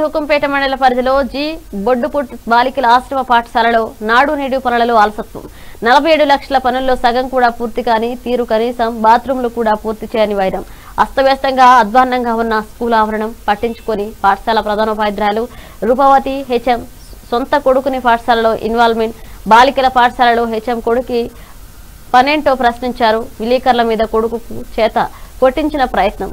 హుకుంపేట మండల పరిధిలో జి బొడ్డుపుట్ బాలికల ఆశ్రమ పాఠశాలలో నాడు నేడు పనులలో అలసత్వం నలభై లక్షల పనుల్లో సగం కూడా పూర్తి కాని తీరు కనీసం బాత్రూంలు కూడా పూర్తి చేయని వైరం అస్తవ్యస్తంగా అధ్వాన్నంగా ఉన్న స్కూల్ ఆవరణం పట్టించుకొని పాఠశాల ప్రధానోపాధ్యాయులు రూపవతి హెచ్ఎం సొంత కొడుకుని పాఠశాలలో ఇన్వాల్వ్మెంట్ బాలికల పాఠశాలలో హెచ్ఎం కొడుకి పనేంటో ప్రశ్నించారు విలేకరుల మీద కొడుకు చేత కొట్టించిన ప్రయత్నం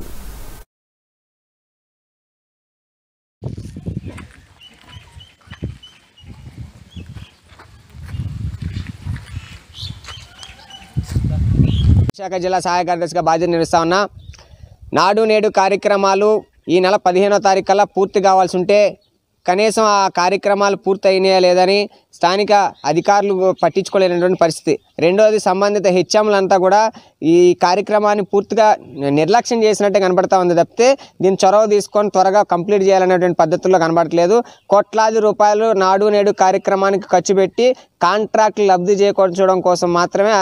విశాఖ జిల్లా సహాయ కార్యదర్శిగా బాధ్యత నిర్వహిస్తా ఉన్నా నాడు నేడు కార్యక్రమాలు ఈ నెల పదిహేనో తారీఖు కల్లా పూర్తి కావాల్సి ఉంటే కనీసం ఆ కార్యక్రమాలు పూర్తయినాయా లేదని స్థానిక అధికారులు పట్టించుకోలేనటువంటి పరిస్థితి రెండవది సంబంధిత హెచ్ఎంలంతా కూడా ఈ కార్యక్రమాన్ని పూర్తిగా నిర్లక్ష్యం చేసినట్టే కనబడతా ఉంది తప్పితే దీన్ని చొరవ తీసుకొని త్వరగా కంప్లీట్ చేయాలనేటువంటి పద్ధతుల్లో కనబడట్లేదు కోట్లాది రూపాయలు నాడు నేడు కార్యక్రమానికి ఖర్చు పెట్టి కాంట్రాక్ట్లు లబ్ధి చేకూర్చడం కోసం మాత్రమే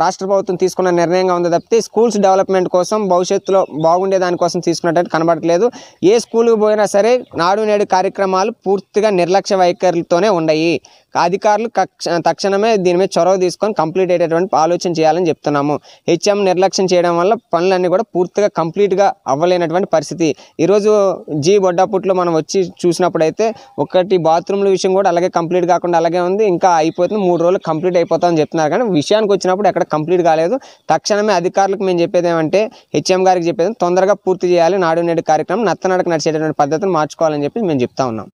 రాష్ట్ర ప్రభుత్వం తీసుకున్న నిర్ణయంగా ఉంది తప్పితే స్కూల్స్ డెవలప్మెంట్ కోసం భవిష్యత్తులో బాగుండే దానికోసం తీసుకున్నట్టు కనబడట్లేదు ఏ స్కూల్కి పోయినా సరే నాడు నేడు కార్యక్రమాలు పూర్తిగా నిర్లక్ష్య వైఖరులతోనే ఉన్నాయి అధికారులు తక్షణమే దీని మీద చొరవ తీసుకొని కంప్లీట్ అయ్యేటువంటి ఆలోచన చేయాలని చెప్తున్నాము హెచ్ఎం నిర్లక్ష్యం చేయడం వల్ల పనులన్నీ కూడా పూర్తిగా కంప్లీట్గా అవ్వలేనటువంటి పరిస్థితి ఈరోజు జీ బొడ్డాపుట్లో మనం వచ్చి చూసినప్పుడైతే ఒకటి బాత్రూమ్ల విషయం కూడా అలాగే కంప్లీట్ కాకుండా అలాగే ఉంది ఇంకా అయిపోతుంది మూడు రోజులు కంప్లీట్ అయిపోతామని చెప్తున్నారు కానీ విషయానికి వచ్చినప్పుడు ఎక్కడ ఇక్కడ కంప్లీట్ కాలేదు తక్షణమే అధికారులకు మేము చెప్పేది ఏమంటే హెచ్ఎం గారికి చెప్పేది తొందరగా పూర్తి చేయాలి నాడు నేడు కార్యక్రమం నత్తనడక నడిచేటటువంటి పద్ధతిని మార్చుకోవాలని చెప్పి మేము చెప్తా ఉన్నాం